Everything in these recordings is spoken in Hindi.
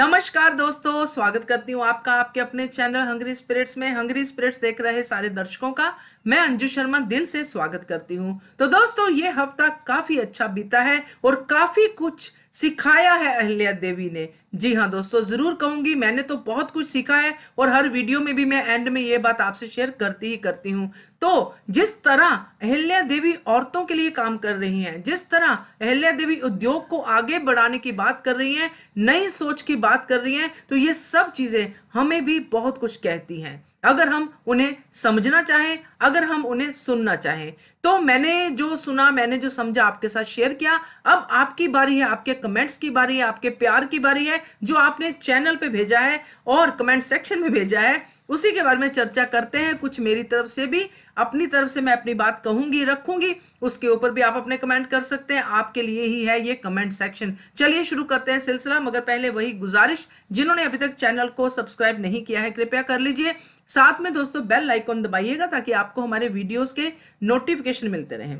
नमस्कार दोस्तों स्वागत करती हूँ आपका आपके अपने चैनल हंगरी स्पिरिट्स में हंगरी स्पिरिट्स देख रहे सारे दर्शकों का मैं अंजू शर्मा दिल से स्वागत करती हूँ तो दोस्तों ये हफ्ता काफी अच्छा बीता है और काफी कुछ सिखाया है अहल्या देवी ने जी हाँ दोस्तों जरूर कहूंगी मैंने तो बहुत कुछ सीखा है और हर वीडियो में भी मैं एंड में ये बात आपसे शेयर करती ही करती हूँ तो जिस तरह अहल्या देवी औरतों के लिए काम कर रही हैं जिस तरह अहल्या देवी उद्योग को आगे बढ़ाने की बात कर रही हैं नई सोच की बात कर रही हैं तो ये सब चीजें हमें भी बहुत कुछ कहती हैं अगर हम उन्हें समझना चाहें अगर हम उन्हें सुनना चाहें तो मैंने जो सुना मैंने जो समझा आपके साथ शेयर किया अब आपकी बारी है आपके कमेंट्स की बारी है आपके प्यार की बारी है जो आपने चैनल पे भेजा है और कमेंट सेक्शन में भेजा है उसी के बारे में चर्चा करते हैं कुछ मेरी तरफ से भी अपनी तरफ से मैं अपनी बात कहूंगी रखूंगी उसके ऊपर भी आप अपने कमेंट कर सकते हैं आपके लिए ही है ये कमेंट सेक्शन चलिए शुरू करते हैं सिलसिला मगर पहले वही गुजारिश जिन्होंने अभी तक चैनल को सब्सक्राइब नहीं किया है कृपया कर लीजिए साथ में दोस्तों बेल लाइकॉन दबाइएगा ताकि आपको हमारे वीडियोज के नोटिफिकेशन मिलते रहे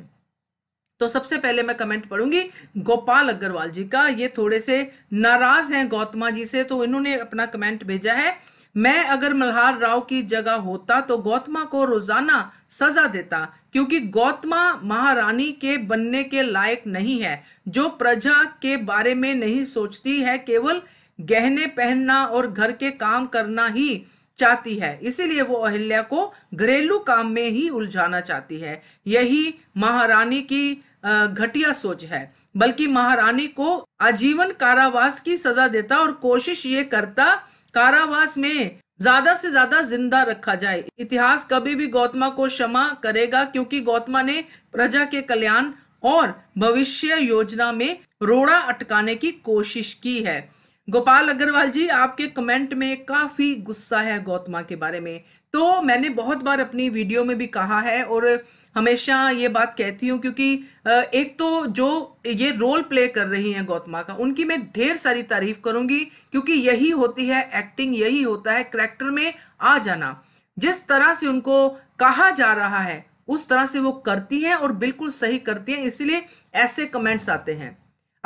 तो सबसे पहले मैं कमेंट पढ़ूंगी गोपाल अग्रवाल जी का ये थोड़े से नाराज हैं गौतमा जी से तो इन्होंने अपना कमेंट भेजा है मैं अगर मल्हार राव की जगह होता तो गौतमा को रोजाना सजा देता क्योंकि गौतमा महारानी के बनने के लायक नहीं है जो प्रजा के बारे में नहीं सोचती है केवल गहने पहनना और घर के काम करना ही चाहती है इसीलिए वो अहिल्या को घरेलू काम में ही उलझाना चाहती है यही महारानी की घटिया सोच है बल्कि महारानी को आजीवन कारावास की सजा देता और कोशिश ये करता कारावास में ज्यादा से ज्यादा जिंदा रखा जाए इतिहास कभी भी गौतमा को क्षमा करेगा क्योंकि गौतमा ने प्रजा के कल्याण और भविष्य योजना में रोड़ा अटकाने की कोशिश की है गोपाल अग्रवाल जी आपके कमेंट में काफ़ी गुस्सा है गौतमा के बारे में तो मैंने बहुत बार अपनी वीडियो में भी कहा है और हमेशा ये बात कहती हूँ क्योंकि एक तो जो ये रोल प्ले कर रही हैं गौतमा का उनकी मैं ढेर सारी तारीफ करूँगी क्योंकि यही होती है एक्टिंग यही होता है करेक्टर में आ जाना जिस तरह से उनको कहा जा रहा है उस तरह से वो करती हैं और बिल्कुल सही करती हैं इसीलिए ऐसे कमेंट्स आते हैं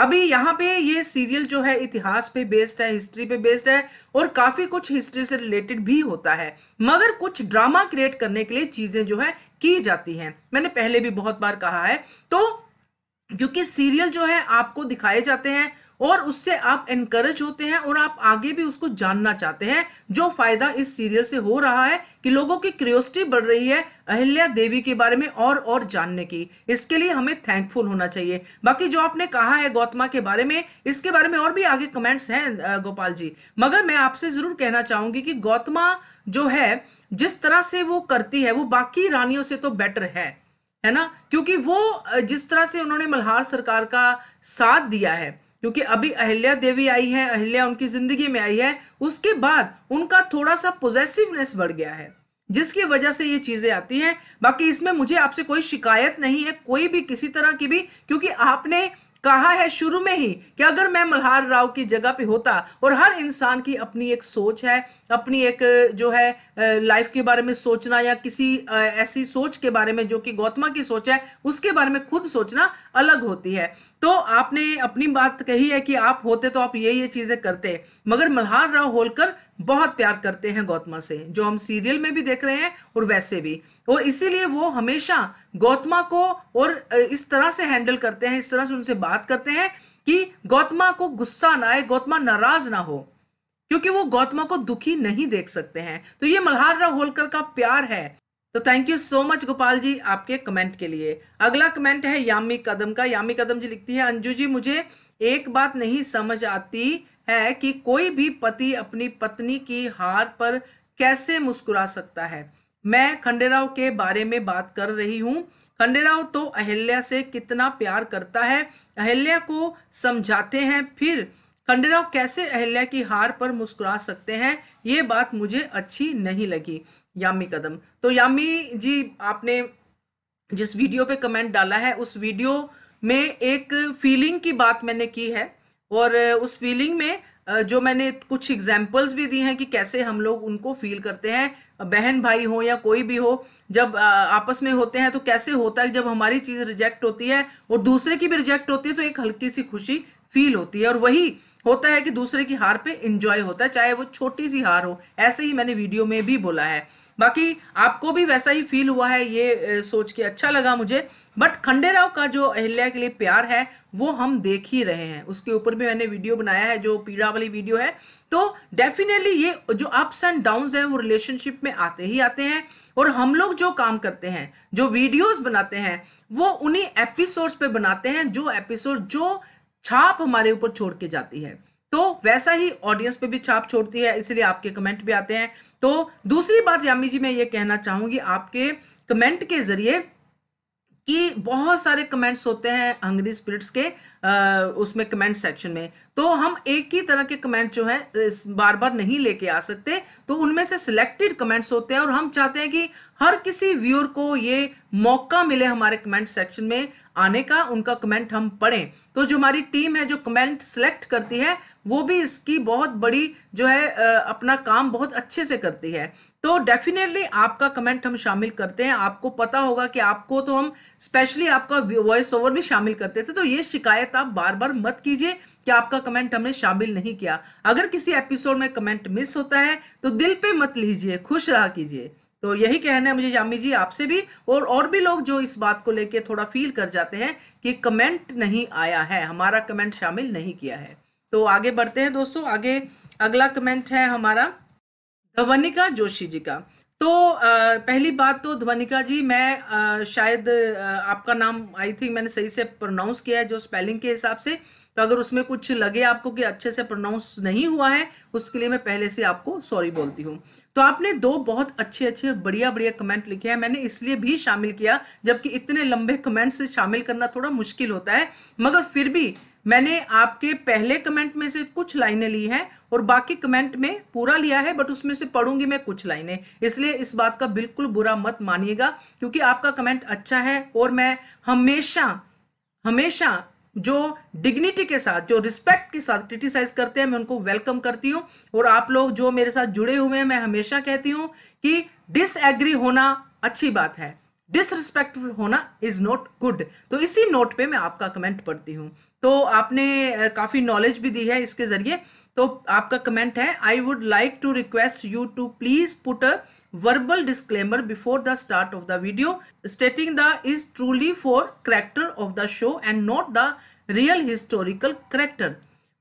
अभी यहाँ पे ये सीरियल जो है इतिहास पे बेस्ड है हिस्ट्री पे बेस्ड है और काफी कुछ हिस्ट्री से रिलेटेड भी होता है मगर कुछ ड्रामा क्रिएट करने के लिए चीजें जो है की जाती हैं मैंने पहले भी बहुत बार कहा है तो क्योंकि सीरियल जो है आपको दिखाए जाते हैं और उससे आप एनकरेज होते हैं और आप आगे भी उसको जानना चाहते हैं जो फायदा इस सीरियल से हो रहा है कि लोगों की क्रियोसिटी बढ़ रही है अहिल्या देवी के बारे में और और जानने की इसके लिए हमें थैंकफुल होना चाहिए बाकी जो आपने कहा है गौतमा के बारे में इसके बारे में और भी आगे कमेंट्स हैं गोपाल जी मगर मैं आपसे जरूर कहना चाहूंगी कि गौतमा जो है जिस तरह से वो करती है वो बाकी रानियों से तो बेटर है है ना क्योंकि वो जिस तरह से उन्होंने मल्हार सरकार का साथ दिया है क्योंकि अभी अहिल्या देवी आई है अहिल्या उनकी जिंदगी में आई है उसके बाद उनका थोड़ा सा पोजेसिवनेस बढ़ गया है जिसकी वजह से ये चीजें आती हैं बाकी इसमें मुझे आपसे कोई शिकायत नहीं है कोई भी किसी तरह की भी क्योंकि आपने कहा है शुरू में ही कि अगर मैं मल्हार राव की जगह पे होता और हर इंसान की अपनी एक सोच है अपनी एक जो है लाइफ के बारे में सोचना या किसी ऐसी सोच के बारे में जो कि गौतमा की सोच है उसके बारे में खुद सोचना अलग होती है तो आपने अपनी बात कही है कि आप होते तो आप ये ये चीजें करते मगर मल्हार राव होलकर बहुत प्यार करते हैं गौतमा से जो हम सीरियल में भी देख रहे हैं और वैसे भी और इसीलिए वो हमेशा गौतमा को और इस तरह से हैंडल करते हैं इस तरह से उनसे बात करते हैं कि गौतमा को गुस्सा ना आए गौतमा नाराज ना हो क्योंकि वो गौतमा को दुखी नहीं देख सकते हैं तो ये मल्हार राव होलकर का प्यार है तो thank you so much Gopal ji आपके कमेंट के लिए अगला कमेंट है यामी कदम का यामी कदम जी लिखती है अंजू जी मुझे एक बात नहीं समझ आती है कि कोई भी पति अपनी पत्नी की हार पर कैसे मुस्कुरा सकता है मैं खंडेराव के बारे में बात कर रही हूँ खंडेराव तो अहिल्या से कितना प्यार करता है अहिल्या को समझाते हैं फिर खंडेराव कैसे अहिल्या की हार पर मुस्कुरा सकते हैं ये बात मुझे अच्छी नहीं लगी यामी कदम तो यामी जी आपने जिस वीडियो पे कमेंट डाला है उस वीडियो में एक फीलिंग की बात मैंने की है और उस फीलिंग में जो मैंने कुछ एग्जाम्पल्स भी दी हैं कि कैसे हम लोग उनको फील करते हैं बहन भाई हो या कोई भी हो जब आपस में होते हैं तो कैसे होता है जब हमारी चीज़ रिजेक्ट होती है और दूसरे की भी रिजेक्ट होती है तो एक हल्की सी खुशी फील होती है और वही होता है कि दूसरे की हार पे इंजॉय होता है चाहे वो छोटी सी हार हो ऐसे ही मैंने वीडियो में भी बोला है बाकी आपको भी वैसा ही फील हुआ है ये सोच के अच्छा लगा मुझे बट खंडेराव का जो अहिल्या के लिए प्यार है वो हम देख ही रहे हैं उसके ऊपर भी मैंने वीडियो बनाया है जो पीड़ा वाली वीडियो है तो डेफिनेटली ये जो अप्स एंड डाउन्स हैं वो रिलेशनशिप में आते ही आते हैं और हम लोग जो काम करते हैं जो वीडियोस बनाते हैं वो उन्हीं एपिसोड्स पे बनाते हैं जो एपिसोड जो छाप हमारे ऊपर छोड़ के जाती है तो वैसा ही ऑडियंस पे भी छाप छोड़ती है इसलिए आपके कमेंट भी आते हैं तो दूसरी बात यामी जी मैं ये कहना चाहूंगी आपके कमेंट के जरिए कि बहुत सारे कमेंट्स होते हैं हंगरी स्पिरिट्स के आ, उसमें कमेंट सेक्शन में तो हम एक ही तरह के कमेंट जो है बार बार नहीं लेके आ सकते तो उनमें से सिलेक्टेड कमेंट्स होते हैं और हम चाहते हैं कि हर किसी व्यूअर को ये मौका मिले हमारे कमेंट सेक्शन में आने का उनका कमेंट हम पढ़ें तो जो हमारी टीम है जो कमेंट सेलेक्ट करती है वो भी इसकी बहुत बड़ी जो है अपना काम बहुत अच्छे से करती है तो डेफिनेटली आपका कमेंट हम शामिल करते हैं आपको पता होगा कि आपको तो हम स्पेशली आपका वॉइस ओवर भी शामिल करते थे तो ये शिकायत आप बार बार मत कीजिए कि आपका कमेंट हमने शामिल नहीं किया अगर किसी एपिसोड में कमेंट मिस होता है तो दिल पे मत लीजिए खुश रहा कीजिए तो यही कहना है मुझे जामी जी आपसे भी और और भी लोग जो इस बात को लेके थोड़ा फील कर जाते हैं कि कमेंट नहीं आया है हमारा कमेंट शामिल नहीं किया है तो आगे बढ़ते हैं दोस्तों आगे अगला कमेंट है हमारा ध्वनिका जोशी जी का तो आ, पहली बात तो ध्वनिका जी मैं आ, शायद आ, आपका नाम आई थिंक मैंने सही से प्रोनाउंस किया है जो स्पेलिंग के हिसाब से तो अगर उसमें कुछ लगे आपको कि अच्छे से प्रोनाउंस नहीं हुआ है उसके लिए मैं पहले से आपको सॉरी बोलती हूँ तो आपने दो बहुत अच्छे अच्छे बढ़िया बढ़िया कमेंट लिखे हैं मैंने इसलिए भी शामिल किया जबकि इतने लंबे कमेंट से शामिल करना थोड़ा मुश्किल होता है मगर फिर भी मैंने आपके पहले कमेंट में से कुछ लाइनें ली हैं और बाकी कमेंट में पूरा लिया है बट उसमें से पढ़ूंगी मैं कुछ लाइनें इसलिए इस बात का बिल्कुल बुरा मत मानिएगा क्योंकि आपका कमेंट अच्छा है और मैं हमेशा हमेशा जो डिग्निटी के साथ जो रिस्पेक्ट के साथ क्रिटिसाइज करते हैं मैं उनको वेलकम करती हूँ और आप लोग जो मेरे साथ जुड़े हुए हैं मैं हमेशा कहती हूँ कि डिसएग्री होना अच्छी बात है डिसरिस्पेक्टफुल होना इज नॉट गुड तो इसी नोट पे मैं आपका कमेंट पढ़ती हूँ तो आपने काफ़ी नॉलेज भी दी है इसके ज़रिए तो आपका कमेंट है I would like to request you to please put a verbal disclaimer before the start of the video stating the is truly for character of the show and not the real historical character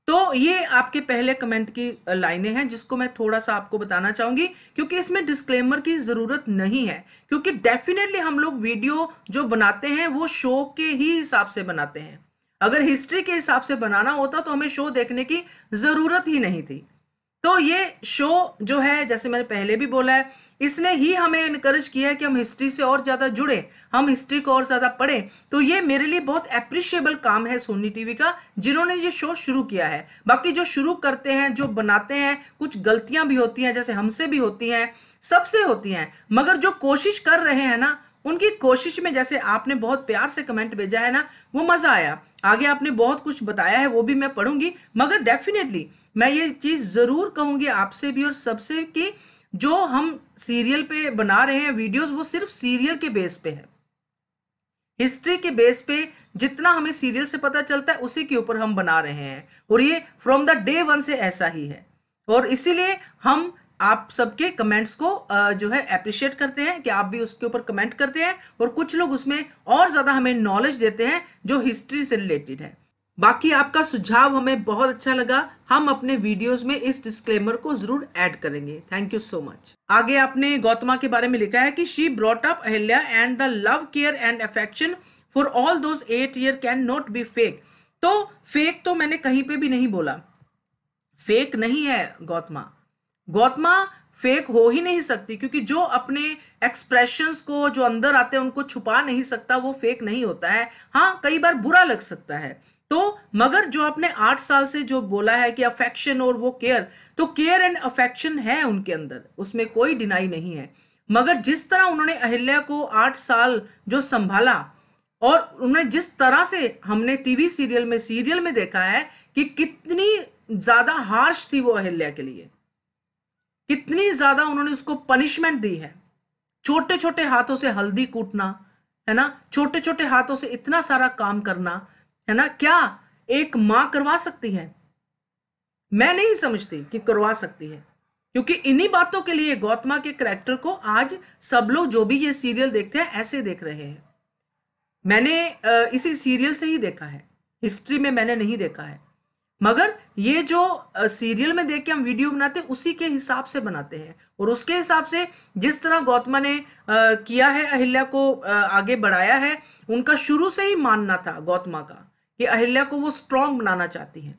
तो ये आपके पहले कमेंट की लाइनें हैं जिसको मैं थोड़ा सा आपको बताना चाहूंगी क्योंकि इसमें डिस्क्लेमर की ज़रूरत नहीं है क्योंकि डेफिनेटली हम लोग वीडियो जो बनाते हैं वो शो के ही हिसाब से बनाते हैं अगर हिस्ट्री के हिसाब से बनाना होता तो हमें शो देखने की ज़रूरत ही नहीं थी तो ये शो जो है जैसे मैंने पहले भी बोला है इसने ही हमें इनक्रेज किया है कि हम हिस्ट्री से और ज़्यादा जुड़े हम हिस्ट्री को और ज़्यादा पढ़ें तो ये मेरे लिए बहुत अप्रिशिएबल काम है सोनी टीवी का जिन्होंने ये शो शुरू किया है बाकी जो शुरू करते हैं जो बनाते हैं कुछ गलतियां भी होती हैं जैसे हमसे भी होती हैं सबसे होती हैं मगर जो कोशिश कर रहे हैं ना उनकी कोशिश में जैसे आपने बहुत प्यार से कमेंट भेजा है ना वो मज़ा आया आगे आपने बहुत कुछ बताया है वो भी मैं पढ़ूंगी मगर डेफिनेटली मैं ये चीज़ ज़रूर कहूंगी आपसे भी और सबसे कि जो हम सीरियल पे बना रहे हैं वीडियोस वो सिर्फ सीरियल के बेस पे है हिस्ट्री के बेस पे जितना हमें सीरियल से पता चलता है उसी के ऊपर हम बना रहे हैं और ये फ्रॉम द डे वन से ऐसा ही है और इसीलिए हम आप सबके कमेंट्स को जो है अप्रिशिएट करते हैं कि आप भी उसके ऊपर कमेंट करते हैं और कुछ लोग उसमें और ज़्यादा हमें नॉलेज देते हैं जो हिस्ट्री से रिलेटेड है बाकी आपका सुझाव हमें बहुत अच्छा लगा हम अपने वीडियोस में इस डिस्क्लेमर को जरूर ऐड करेंगे थैंक यू सो मच आगे आपने गौतमा के बारे में लिखा है कि she brought up Ahilya and the love care and affection for all those eight year can not be fake तो फेक तो मैंने कहीं पे भी नहीं बोला फेक नहीं है गौतमा गौतमा फेक हो ही नहीं सकती क्योंकि जो अपने एक्सप्रेशंस को जो अंदर आते हैं उनको छुपा नहीं सकता वो फेक नहीं होता है हाँ कई बार बुरा लग सकता है तो मगर जो आपने आठ साल से जो बोला है कि अफेक्शन और वो केयर तो केयर एंड अफेक्शन है उनके अंदर उसमें कोई डिनाई नहीं है मगर जिस तरह उन्होंने अहिल्या को आठ साल जो संभाला और उन्होंने जिस तरह से हमने टीवी सीरियल में सीरियल में देखा है कि कितनी ज्यादा हार्श थी वो अहिल्या के लिए कितनी ज्यादा उन्होंने उसको पनिशमेंट दी है छोटे छोटे हाथों से हल्दी कूटना है ना छोटे छोटे हाथों से इतना सारा काम करना है ना क्या एक माँ करवा सकती है मैं नहीं समझती कि करवा सकती है क्योंकि इन्हीं बातों के लिए गौतमा के करेक्टर को आज सब लोग जो भी ये सीरियल देखते हैं ऐसे देख रहे हैं मैंने इसी सीरियल से ही देखा है हिस्ट्री में मैंने नहीं देखा है मगर ये जो सीरियल में देख के हम वीडियो बनाते हैं उसी के हिसाब से बनाते हैं और उसके हिसाब से जिस तरह गौतमा ने किया है अहिल्या को आगे बढ़ाया है उनका शुरू से ही मानना था गौतमा का कि अहिल्या को वो स्ट्रांग बनाना चाहती हैं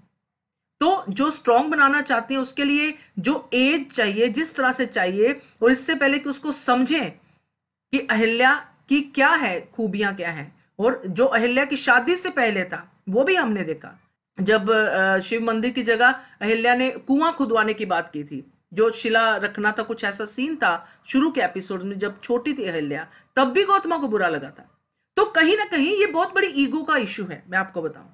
तो जो स्ट्रांग बनाना चाहती हैं उसके लिए जो एज चाहिए जिस तरह से चाहिए और इससे पहले कि उसको समझें कि अहिल्या की क्या है खूबियां क्या हैं और जो अहिल्या की शादी से पहले था वो भी हमने देखा जब शिव मंदिर की जगह अहिल्या ने कुआं खुदवाने की बात की थी जो शिला रखना था कुछ ऐसा सीन था शुरू के एपिसोड में जब छोटी थी अहिल्या तब भी गौतमा को बुरा लगा था तो कहीं ना कहीं ये बहुत बड़ी ईगो का इश्यू है मैं आपको बताऊं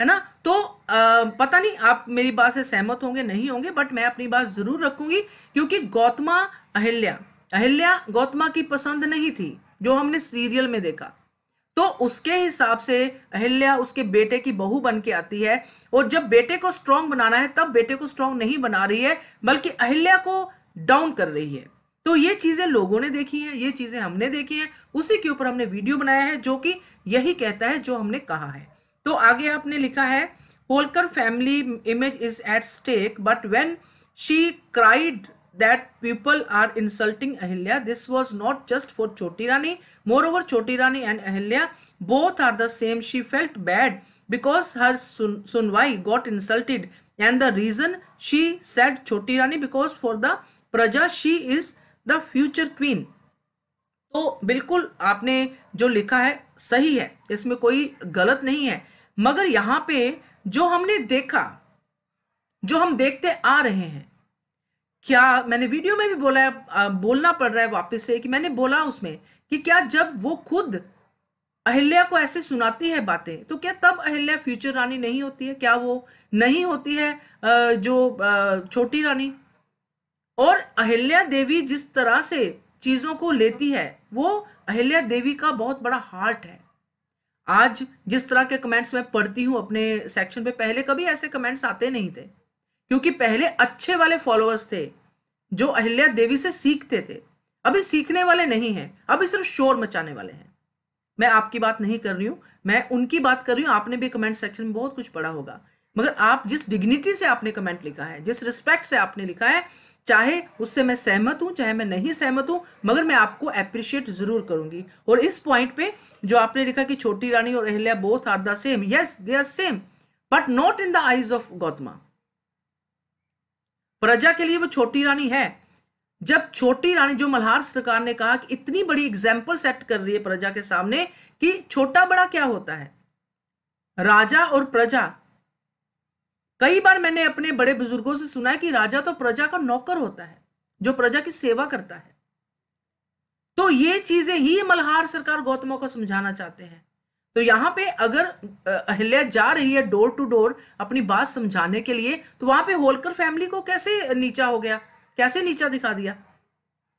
है ना तो आ, पता नहीं आप मेरी बात से सहमत होंगे नहीं होंगे बट मैं अपनी बात जरूर रखूंगी क्योंकि गौतमा अहिल्या अहिल्या गौतमा की पसंद नहीं थी जो हमने सीरियल में देखा तो उसके हिसाब से अहिल्या उसके बेटे की बहू बन के आती है और जब बेटे को स्ट्रांग बनाना है तब बेटे को स्ट्रांग नहीं बना रही है बल्कि अहिल्या को डाउन कर रही है तो ये चीजें लोगों ने देखी हैं ये चीजें हमने देखी हैं उसी के ऊपर हमने वीडियो बनाया है जो कि यही कहता है जो हमने कहा है तो आगे आपने लिखा है Holkar family image is at stake but when she cried that people are insulting Ahilya this was not just for Chhoti Rani moreover Chhoti Rani and Ahilya both are the same she felt bad because her sunwai got insulted and the reason she set Chhoti Rani because for the praja she is the future queen तो बिल्कुल आपने जो लिखा है सही है इसमें कोई गलत नहीं है मगर यहां पे जो हमने देखा जो हम देखते आ रहे हैं क्या मैंने वीडियो में भी बोला है बोलना पड़ रहा है वापस से कि मैंने बोला उसमें कि क्या जब वो खुद अहिल्या को ऐसे सुनाती है बातें तो क्या तब अहिल्या फ्यूचर रानी नहीं होती है क्या वो नहीं होती है जो छोटी रानी और अहिल्या देवी जिस तरह से चीज़ों को लेती है वो अहिल्या देवी का बहुत बड़ा हार्ट है आज जिस तरह के कमेंट्स मैं पढ़ती हूँ अपने सेक्शन पे पहले कभी ऐसे कमेंट्स आते नहीं थे क्योंकि पहले अच्छे वाले फॉलोअर्स थे जो अहिल्या देवी से सीखते थे अभी सीखने वाले नहीं हैं अभी सिर्फ शोर मचाने वाले हैं मैं आपकी बात नहीं कर रही हूँ मैं उनकी बात कर रही हूँ आपने भी कमेंट सेक्शन में बहुत कुछ पढ़ा होगा मगर आप जिस डिग्निटी से आपने कमेंट लिखा है जिस रिस्पेक्ट से आपने लिखा है चाहे उससे मैं सहमत हूं चाहे मैं नहीं सहमत हूं मगर मैं आपको अप्रिशिएट जरूर करूंगी और इस पॉइंट पे जो आपने लिखा कि छोटी रानी और Ahilya both are the same yes they are same but not in the eyes of Gautama प्रजा के लिए वो छोटी रानी है जब छोटी रानी जो मल्हार सरकार ने कहा कि इतनी बड़ी एग्जाम्पल सेट कर रही है प्रजा के सामने कि छोटा बड़ा क्या होता है राजा और प्रजा कई बार मैंने अपने बड़े बुजुर्गों से सुना है कि राजा तो प्रजा का नौकर होता है जो प्रजा की सेवा करता है तो ये चीजें ही मल्हार सरकार गौतमों को समझाना चाहते हैं तो यहाँ पे अगर अहिल्या जा रही है डोर टू डोर अपनी बात समझाने के लिए तो वहां पे होलकर फैमिली को कैसे नीचा हो गया कैसे नीचा दिखा दिया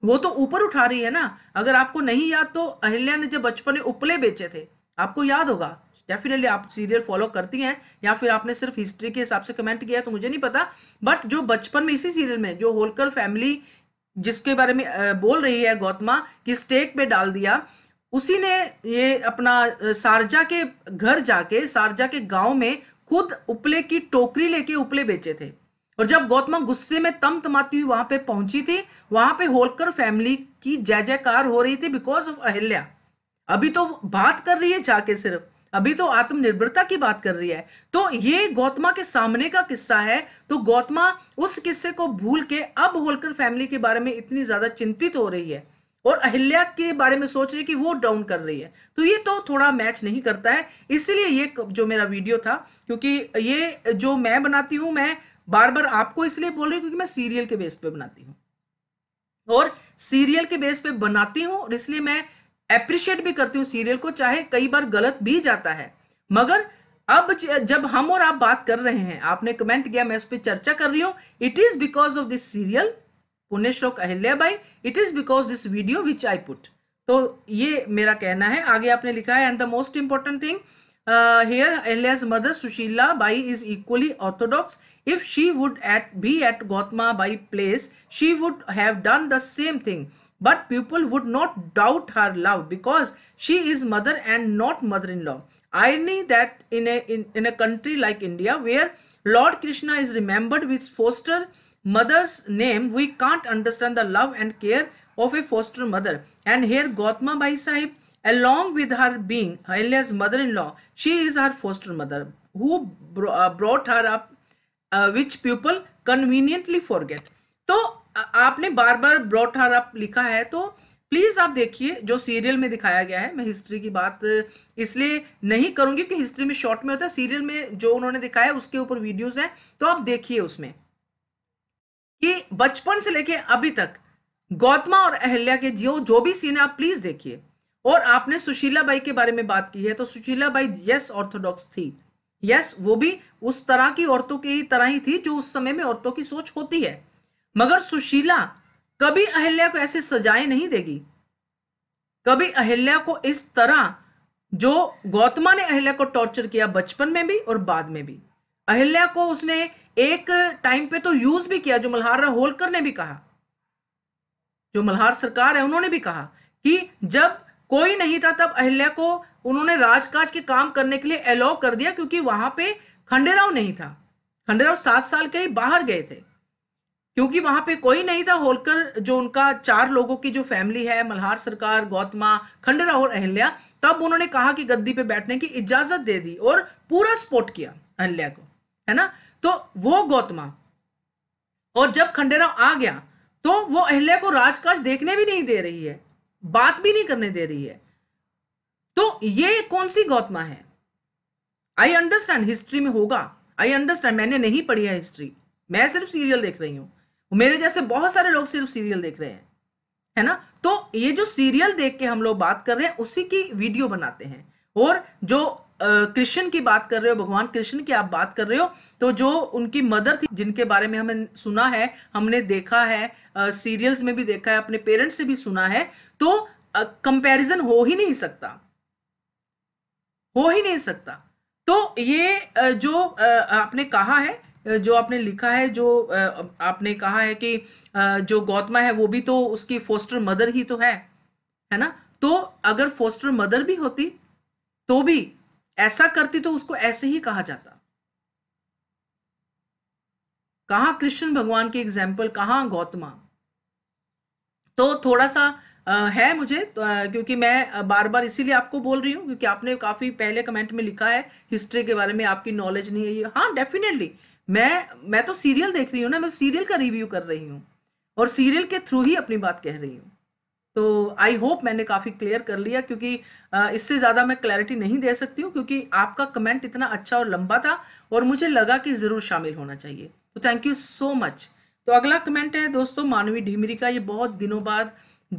वो तो ऊपर उठा रही है ना अगर आपको नहीं याद तो अहिल्या ने जब बचपन में उपले बेचे थे आपको याद होगा डेफिनेटली आप सीरियल फॉलो करती हैं या फिर आपने सिर्फ हिस्ट्री के हिसाब से कमेंट किया तो मुझे नहीं पता बट जो बचपन में इसी सीरियल में जो होलकर फैमिली जिसके बारे में बोल रही है गौतमा कि स्टेक पे डाल दिया उसी ने ये अपना सारजा के घर जाके सारजा के गांव में खुद उपले की टोकरी लेके उपले बेचे थे और जब गौतमा गुस्से में तम तमाती हुई वहां पे पहुंची थी वहां पे होलकर फैमिली की जय जयकार हो रही थी बिकॉज ऑफ अहिल्या अभी तो बात कर रही है जाके सिर्फ अभी तो आत्मनिर्भरता की बात कर रही है तो ये गौतमा के सामने का किस्सा है तो गौतमा उस किस्से को भूल के अब होलकर फैमिली के बारे में इतनी ज्यादा चिंतित हो रही है और अहिल्या के बारे में सोच रही कि वो डाउन कर रही है तो ये तो थोड़ा मैच नहीं करता है इसलिए ये जो मेरा वीडियो था क्योंकि ये जो मैं बनाती हूं मैं बार बार आपको इसलिए बोल रही हूँ क्योंकि मैं सीरियल के बेस पे बनाती हूँ और सीरियल के बेस पे बनाती हूँ और इसलिए मैं एप्रिशिएट भी करती हूँ सीरियल को चाहे कई बार गलत भी जाता है मगर अब जब हम और आप बात कर रहे हैं आपने कमेंट किया मैं उस पर चर्चा कर रही हूँ it is because of this serial Punya Shlok Ahilya Bai it is because this video which I put तो ये मेरा कहना है आगे आपने लिखा है and the most important thing here Ahilya's mother Sushila Bai is equally orthodox if she would at be at Gautama Bai place she would have done the same thing But people would not doubt her love because she is mother and not mother-in-law. Irony that in a, in, in a country like India where Lord Krishna is remembered with foster mother's name, we can't understand the love and care of a foster mother. And here Gautama Bai Sahib, along with her being alias mother-in-law, she is her foster mother who uh, brought her up, uh, which people conveniently forget. So आपने बार बार ब्रॉड अप लिखा है तो प्लीज़ आप देखिए जो सीरियल में दिखाया गया है मैं हिस्ट्री की बात इसलिए नहीं करूंगी कि हिस्ट्री में शॉर्ट में होता है सीरियल में जो उन्होंने दिखाया उसके ऊपर वीडियोस हैं तो आप देखिए उसमें कि बचपन से लेके अभी तक गौतमा और अहल्या के जो जो भी सीन है आप प्लीज़ देखिए और आपने सुशीला बाई के बारे में बात की है तो सुशीला बाई यस ऑर्थोडॉक्स थी यस वो भी उस तरह की औरतों की तरह ही थी जो उस समय में औरतों की सोच होती है मगर सुशीला कभी अहिल्या को ऐसे सजाएं नहीं देगी कभी अहिल्या को इस तरह जो गौतमा ने अहिल्या को टॉर्चर किया बचपन में भी और बाद में भी अहिल्या को उसने एक टाइम पे तो यूज भी किया जो मल्हार होलकर ने भी कहा जो मल्हार सरकार है उन्होंने भी कहा कि जब कोई नहीं था तब अहिल्या को उन्होंने राजकाज के काम करने के लिए अलाउ कर दिया क्योंकि वहां पे खंडेराव नहीं था खंडेराव सात साल के लिए बाहर गए थे क्योंकि वहां पे कोई नहीं था होलकर जो उनका चार लोगों की जो फैमिली है मल्हार सरकार गौतमा खंडरा और अहल्या तब उन्होंने कहा कि गद्दी पे बैठने की इजाजत दे दी और पूरा सपोर्ट किया अहल्या को है ना तो वो गौतमा और जब खंडेराव आ गया तो वो अहल्या को राजकाज देखने भी नहीं दे रही है बात भी नहीं करने दे रही है तो ये कौन सी गौतमा है आई अंडरस्टैंड हिस्ट्री में होगा आई अंडरस्टैंड मैंने नहीं पढ़ी है हिस्ट्री मैं सिर्फ सीरियल देख रही हूं मेरे जैसे बहुत सारे लोग सिर्फ सीरियल देख रहे हैं है ना तो ये जो सीरियल देख के हम लोग बात कर रहे हैं उसी की वीडियो बनाते हैं और जो कृष्ण की बात कर रहे हो भगवान कृष्ण की आप बात कर रहे हो तो जो उनकी मदर थी जिनके बारे में हमें सुना है हमने देखा है सीरियल्स में भी देखा है अपने पेरेंट्स से भी सुना है तो कंपैरिजन हो ही नहीं सकता हो ही नहीं सकता तो ये जो आपने कहा है जो आपने लिखा है जो आपने कहा है कि जो गौतमा है वो भी तो उसकी फोस्टर मदर ही तो है है ना तो अगर फोस्टर मदर भी होती तो भी ऐसा करती तो उसको ऐसे ही कहा जाता कहा कृष्ण भगवान की एग्जाम्पल कहा गौतमा तो थोड़ा सा है मुझे तो, क्योंकि मैं बार बार इसीलिए आपको बोल रही हूँ क्योंकि आपने काफ़ी पहले कमेंट में लिखा है हिस्ट्री के बारे में आपकी नॉलेज नहीं है हाँ डेफिनेटली मैं मैं तो सीरियल देख रही हूँ ना मैं सीरियल का रिव्यू कर रही हूँ और सीरियल के थ्रू ही अपनी बात कह रही हूँ तो आई होप मैंने काफ़ी क्लियर कर लिया क्योंकि इससे ज़्यादा मैं क्लैरिटी नहीं दे सकती हूँ क्योंकि आपका कमेंट इतना अच्छा और लंबा था और मुझे लगा कि ज़रूर शामिल होना चाहिए तो थैंक यू सो मच तो अगला कमेंट है दोस्तों मानवी ढीमरी का ये बहुत दिनों बाद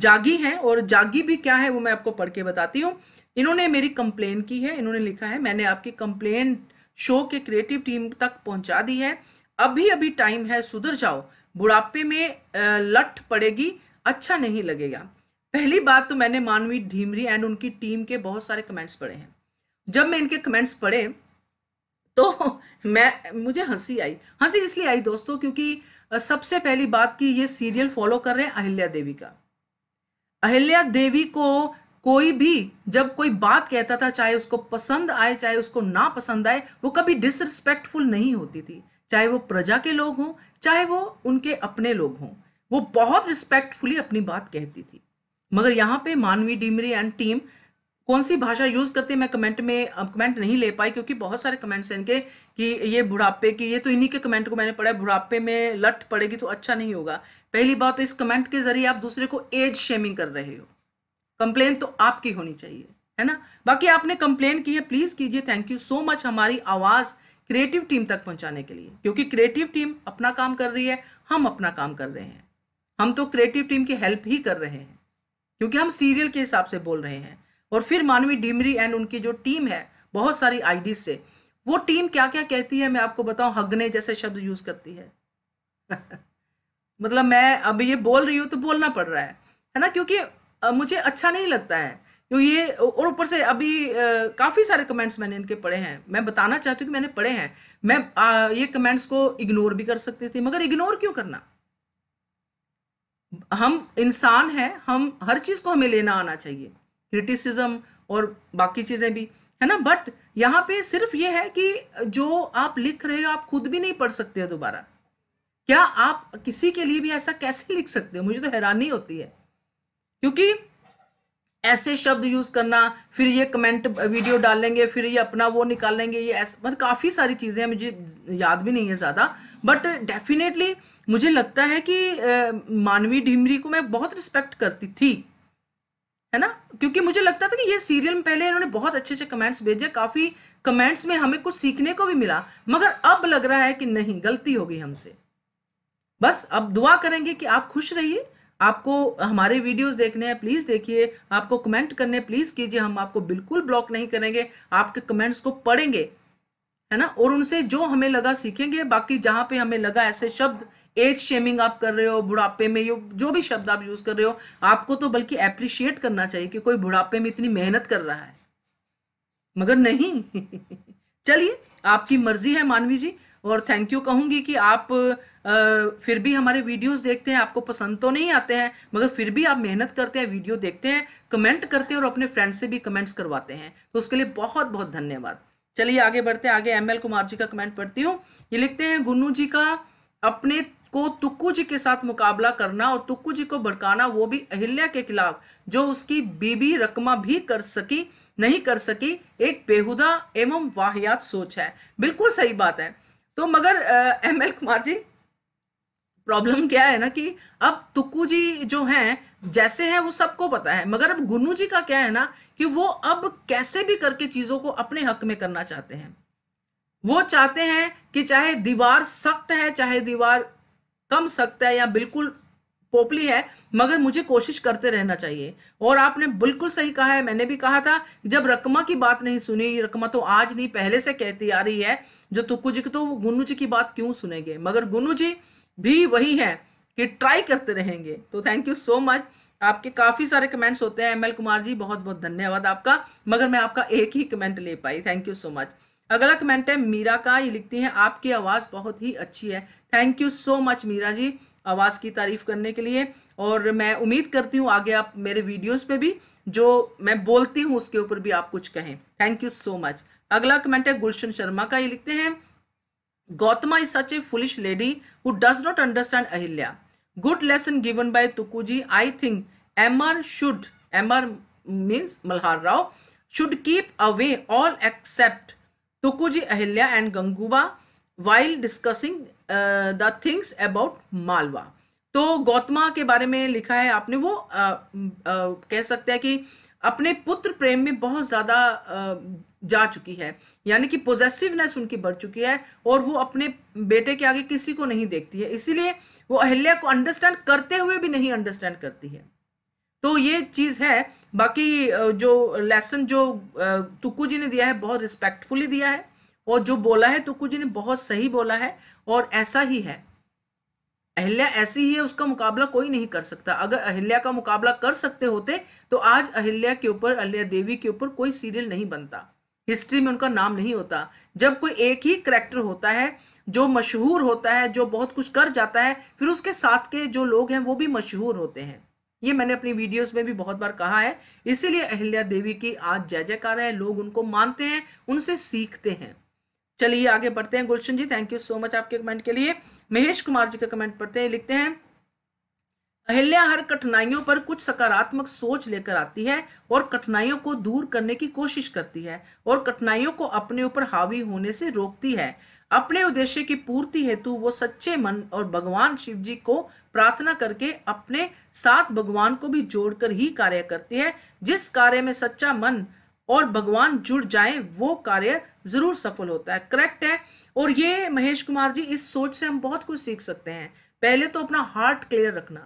जागी है और जागी भी क्या है वो मैं आपको पढ़ के बताती हूँ इन्होंने मेरी कंप्लेन की है इन्होंने लिखा है मैंने आपकी कंप्लेन शो के क्रिएटिव टीम तक पहुंचा दी है अभी अभी टाइम है सुधर जाओ बुढ़ापे में लठ पड़ेगी अच्छा नहीं लगेगा पहली बात तो मैंने मानवी ढीमरी एंड उनकी टीम के बहुत सारे कमेंट्स पढ़े हैं जब मैं इनके कमेंट्स पढ़े तो मैं मुझे हंसी आई हंसी इसलिए आई दोस्तों क्योंकि सबसे पहली बात कि ये सीरियल फॉलो कर रहे हैं अहिल्या देवी का अहिल्या देवी को कोई भी जब कोई बात कहता था चाहे उसको पसंद आए चाहे उसको ना पसंद आए वो कभी डिसरिस्पेक्टफुल नहीं होती थी चाहे वो प्रजा के लोग हों चाहे वो उनके अपने लोग हों वो बहुत रिस्पेक्टफुली अपनी बात कहती थी मगर यहाँ पे मानवी डिमरी एंड टीम कौन सी भाषा यूज़ करते मैं कमेंट में कमेंट नहीं ले पाई क्योंकि बहुत सारे कमेंट्स हैं इनके कि ये बुढ़ापे की ये तो इन्हीं के कमेंट को मैंने पढ़ा बुढ़ापे में लट पड़ेगी तो अच्छा नहीं होगा पहली बात तो इस कमेंट के जरिए आप दूसरे को एज शेमिंग कर रहे हो कंप्लेन तो आपकी होनी चाहिए है ना बाकी आपने कंप्लेन की है प्लीज कीजिए थैंक यू सो मच हमारी आवाज क्रिएटिव टीम तक पहुंचाने के लिए क्योंकि क्रिएटिव टीम अपना काम कर रही है हम अपना काम कर रहे हैं हम तो क्रिएटिव टीम की हेल्प ही कर रहे हैं क्योंकि हम सीरियल के हिसाब से बोल रहे हैं और फिर मानवी डिमरी एंड उनकी जो टीम है बहुत सारी आईडीज से वो टीम क्या क्या कहती है मैं आपको बताऊं हगने जैसे शब्द यूज करती है मतलब मैं अब ये बोल रही हूँ तो बोलना पड़ रहा है है ना क्योंकि मुझे अच्छा नहीं लगता है क्यों ये और ऊपर से अभी काफ़ी सारे कमेंट्स मैंने इनके पढ़े हैं मैं बताना चाहती हूँ कि मैंने पढ़े हैं मैं आ, ये कमेंट्स को इग्नोर भी कर सकती थी मगर इग्नोर क्यों करना हम इंसान हैं हम हर चीज़ को हमें लेना आना चाहिए क्रिटिसिज्म और बाकी चीज़ें भी है ना बट यहाँ पे सिर्फ ये है कि जो आप लिख रहे हो आप खुद भी नहीं पढ़ सकते हो दोबारा क्या आप किसी के लिए भी ऐसा कैसे लिख सकते हो मुझे तो हैरानी होती है क्योंकि ऐसे शब्द यूज करना फिर ये कमेंट वीडियो डालेंगे फिर ये अपना वो निकालेंगे ये ऐसे मतलब काफ़ी सारी चीज़ें मुझे याद भी नहीं है ज़्यादा बट डेफिनेटली मुझे लगता है कि मानवी ढिमरी को मैं बहुत रिस्पेक्ट करती थी है ना क्योंकि मुझे लगता था कि ये सीरियल में पहले इन्होंने बहुत अच्छे अच्छे कमेंट्स भेजे काफ़ी कमेंट्स में हमें कुछ सीखने को भी मिला मगर अब लग रहा है कि नहीं गलती हो गई हमसे बस अब दुआ करेंगे कि आप खुश रहिए आपको हमारे वीडियोस देखने हैं प्लीज़ देखिए आपको कमेंट करने प्लीज़ कीजिए हम आपको बिल्कुल ब्लॉक नहीं करेंगे आपके कमेंट्स को पढ़ेंगे है ना और उनसे जो हमें लगा सीखेंगे बाकी जहाँ पे हमें लगा ऐसे शब्द एज शेमिंग आप कर रहे हो बुढ़ापे में यो जो भी शब्द आप यूज़ कर रहे हो आपको तो बल्कि अप्रिशिएट करना चाहिए कि कोई बुढ़ापे में इतनी मेहनत कर रहा है मगर नहीं चलिए आपकी मर्जी है मानवी जी और थैंक यू कहूंगी कि आप फिर भी हमारे वीडियोस देखते हैं आपको पसंद तो नहीं आते हैं मगर फिर भी आप मेहनत करते हैं वीडियो देखते हैं कमेंट करते हैं और अपने फ्रेंड से भी कमेंट्स करवाते हैं तो उसके लिए बहुत बहुत धन्यवाद चलिए आगे बढ़ते हैं आगे एम कुमार जी का कमेंट पढ़ती हूँ ये लिखते हैं गुन्नू जी का अपने को तुक्कू जी के साथ मुकाबला करना और तुक्कू जी को भड़काना वो भी अहिल्या के खिलाफ जो उसकी बीबी रकमा भी कर सकी नहीं कर सकी एक बेहुदा एवं वाहियात सोच है बिल्कुल सही बात है तो मगर M L Kumar ji problem क्या है ना कि अब तुक्कू जी जो हैं जैसे हैं वो सबको पता है मगर अब गुनू जी का क्या है ना कि वो अब कैसे भी करके चीज़ों को अपने हक में करना चाहते हैं वो चाहते हैं कि चाहे दीवार सख्त है चाहे दीवार कम सख्त है या बिल्कुल पोपली है मगर मुझे कोशिश करते रहना चाहिए और आपने बिल्कुल सही कहा है मैंने भी कहा था जब रकमा की बात नहीं सुनी रकमा तो आज नहीं पहले से कहती आ रही है जो तुक्कू जी तो गुनू जी की बात क्यों सुनेंगे मगर गुनू जी भी वही है कि ट्राई करते रहेंगे तो थैंक यू सो मच आपके काफी सारे कमेंट्स होते हैं एमएल कुमार जी बहुत बहुत धन्यवाद आपका मगर मैं आपका एक ही कमेंट ले पाई थैंक यू सो मच अगला कमेंट है मीरा का ये लिखती है आपकी आवाज़ बहुत ही अच्छी है thank you so much Meera ji आवाज़ की तारीफ़ करने के लिए और मैं उम्मीद करती हूँ आगे आप मेरे वीडियोस पे भी जो मैं बोलती हूँ उसके ऊपर भी आप कुछ कहें थैंक यू सो मच अगला कमेंट है गुलशन शर्मा का ये लिखते हैं Gautama is such a foolish lady who does not understand Ahilya good lesson given by G I think M R should M R means Malhar Rao keep away all except except G Ahilya and Gangubai while discussing the things about Malwa तो गौतमा के बारे में लिखा है आपने वो आ, uh, आ, mm, uh, कह सकते हैं कि अपने पुत्र प्रेम में बहुत ज़्यादा uh, जा चुकी है यानी कि पोजेसिवनेस उनकी बढ़ चुकी है और वो अपने बेटे के आगे किसी को नहीं देखती है इसीलिए वो अहिल्या को अंडरस्टैंड करते हुए भी नहीं अंडरस्टैंड करती है तो ये चीज़ है बाकी जो लेसन जो तुक्कू जी ने दिया है बहुत रिस्पेक्टफुली दिया है और जो बोला है तो जी ने बहुत सही बोला है और ऐसा ही है अहिल्या ऐसी ही है उसका मुकाबला कोई नहीं कर सकता अगर अहिल्या का मुकाबला कर सकते होते तो आज अहिल्या के ऊपर अहिल्या देवी के ऊपर कोई सीरियल नहीं बनता हिस्ट्री में उनका नाम नहीं होता जब कोई एक ही करेक्टर होता है जो मशहूर होता है जो बहुत कुछ कर जाता है फिर उसके साथ के जो लोग हैं वो भी मशहूर होते हैं ये मैंने अपनी वीडियोस में भी बहुत बार कहा है इसीलिए अहिल्या देवी की आज जय जयकार है लोग उनको मानते हैं उनसे सीखते हैं चलिए आगे बढ़ते हैं Gulshan ji thank you so much आपके कमेंट के लिए महेश कुमार जी का कमेंट पढ़ते हैं लिखते हैं अहिल्या हर कठिनाइयों पर कुछ सकारात्मक सोच लेकर आती है और कठिनाइयों को दूर करने की कोशिश करती है और कठिनाइयों को अपने ऊपर हावी होने से रोकती है अपने उद्देश्य की पूर्ति हेतु वो सच्चे मन और भगवान शिव जी को प्रार्थना करके अपने साथ भगवान को भी जोड़कर ही कार्य करती है जिस कार्य में सच्चा मन और भगवान जुड़ जाए वो कार्य जरूर सफल होता है करेक्ट है और ये महेश कुमार जी इस सोच से हम बहुत कुछ सीख सकते हैं पहले तो अपना हार्ट क्लियर रखना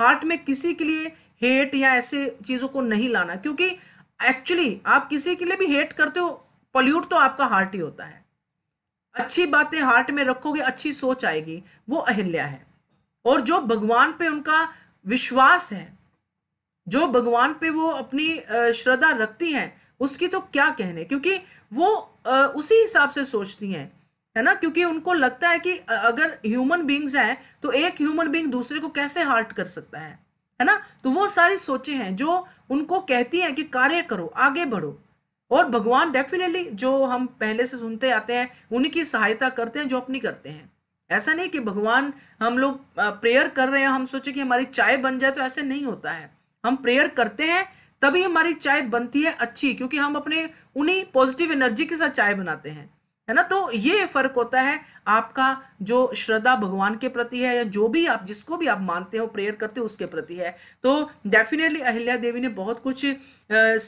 हार्ट में किसी के लिए हेट या ऐसे चीज़ों को नहीं लाना क्योंकि एक्चुअली आप किसी के लिए भी हेट करते हो पॉल्यूट तो आपका हार्ट ही होता है अच्छी बातें हार्ट में रखोगे अच्छी सोच आएगी वो अहिल्या है और जो भगवान पे उनका विश्वास है जो भगवान पे वो अपनी श्रद्धा रखती हैं उसकी तो क्या कहने क्योंकि वो उसी हिसाब से सोचती हैं है ना क्योंकि उनको लगता है कि अगर ह्यूमन बींग्स हैं तो एक ह्यूमन बींग दूसरे को कैसे हार्ट कर सकता है है ना तो वो सारी सोचे हैं जो उनको कहती हैं कि कार्य करो आगे बढ़ो और भगवान डेफिनेटली जो हम पहले से सुनते आते हैं उन्हीं की सहायता करते हैं जो अपनी करते हैं ऐसा नहीं कि भगवान हम लोग प्रेयर कर रहे हैं हम सोचे कि हमारी चाय बन जाए तो ऐसे नहीं होता है हम प्रेयर करते हैं तभी हमारी चाय बनती है अच्छी क्योंकि हम अपने उन्हीं पॉजिटिव एनर्जी के साथ चाय बनाते हैं है ना तो ये फर्क होता है आपका जो श्रद्धा भगवान के प्रति है या जो भी आप जिसको भी आप मानते हो प्रेयर करते हो उसके प्रति है तो डेफिनेटली अहिल्या देवी ने बहुत कुछ आ,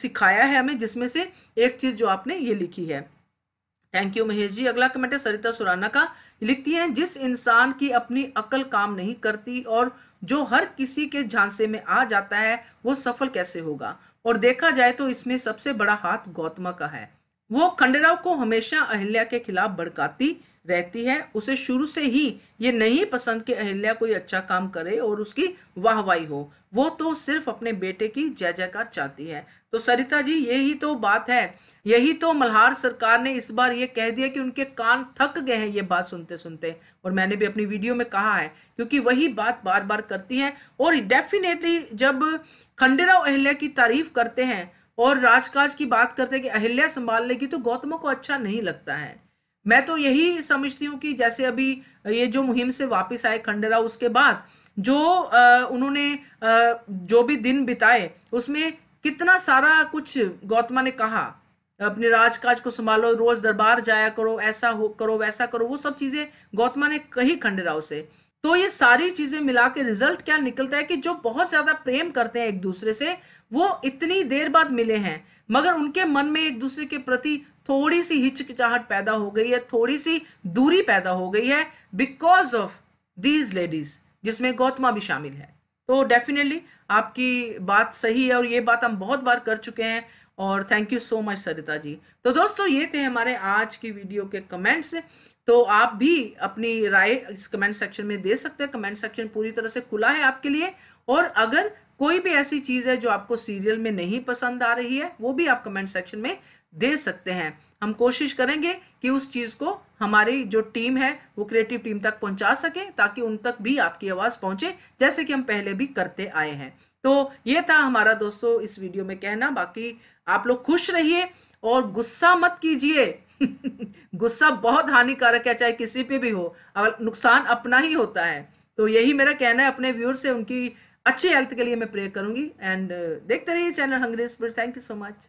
सिखाया है हमें जिसमें से एक चीज जो आपने ये लिखी है थैंक यू महेश जी अगला कमेंट है सरिता सुराना का लिखती हैं जिस इंसान की अपनी अकल काम नहीं करती और जो हर किसी के झांसे में आ जाता है वो सफल कैसे होगा और देखा जाए तो इसमें सबसे बड़ा हाथ गौतमा का है वो खंडेराव को हमेशा अहिल्या के खिलाफ भड़काती रहती है उसे शुरू से ही ये नहीं पसंद कि अहिल्या कोई अच्छा काम करे और उसकी वाहवाही हो वो तो सिर्फ अपने बेटे की जय जयकार चाहती है तो सरिता जी यही तो बात है यही तो मल्हार सरकार ने इस बार ये कह दिया कि उनके कान थक गए हैं ये बात सुनते सुनते और मैंने भी अपनी वीडियो में कहा है क्योंकि वही बात बार बार करती है और डेफिनेटली जब खंडेराव अहिल्या की तारीफ करते हैं और राजकाज की बात करते हैं कि अहिल्या संभाल लेगी तो गौतमों को अच्छा नहीं लगता है मैं तो यही समझती हूँ कि जैसे अभी ये जो मुहिम से वापस आए खंडेराव उसके बाद जो आ, उन्होंने आ, जो भी दिन बिताए उसमें कितना सारा कुछ गौतमा ने कहा अपने राजकाज को संभालो रोज दरबार जाया करो ऐसा हो करो वैसा करो वो सब चीजें गौतमा ने कही खंडेराव से तो ये सारी चीजें मिला के रिजल्ट क्या निकलता है कि जो बहुत ज्यादा प्रेम करते हैं एक दूसरे से वो इतनी देर बाद मिले हैं मगर उनके मन में एक दूसरे के प्रति थोड़ी सी हिचकिचाहट पैदा हो गई है थोड़ी सी दूरी पैदा हो गई है बिकॉज ऑफ दीज लेडीज जिसमें गौतमा भी शामिल है तो डेफिनेटली आपकी बात सही है और ये बात हम बहुत बार कर चुके हैं और thank you so much Sarita ji तो दोस्तों ये थे हमारे आज की वीडियो के कमेंट्स तो आप भी अपनी राय इस कमेंट सेक्शन में दे सकते हैं कमेंट सेक्शन पूरी तरह से खुला है आपके लिए और अगर कोई भी ऐसी चीज़ है जो आपको सीरियल में नहीं पसंद आ रही है वो भी आप कमेंट सेक्शन में दे सकते हैं हम कोशिश करेंगे कि उस चीज़ को हमारी जो टीम है वो क्रिएटिव टीम तक पहुंचा सके ताकि उन तक भी आपकी आवाज़ पहुंचे जैसे कि हम पहले भी करते आए हैं तो ये था हमारा दोस्तों इस वीडियो में कहना बाकी आप लोग खुश रहिए और गुस्सा मत कीजिए गुस्सा बहुत हानिकारक है चाहे किसी पे भी हो और नुकसान अपना ही होता है तो यही मेरा कहना है अपने व्यूअर से उनकी अच्छी हेल्थ के लिए मैं प्रे करूंगी एंड देखते रहिए चैनल हंग्रेज पर थैंक यू सो मच